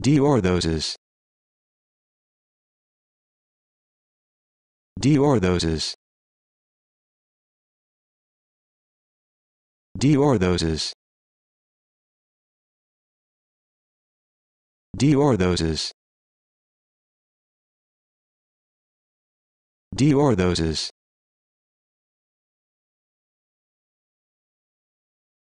Deorthoses. Deorthoses. Deorthoses. Deorthoses. Deorthoses.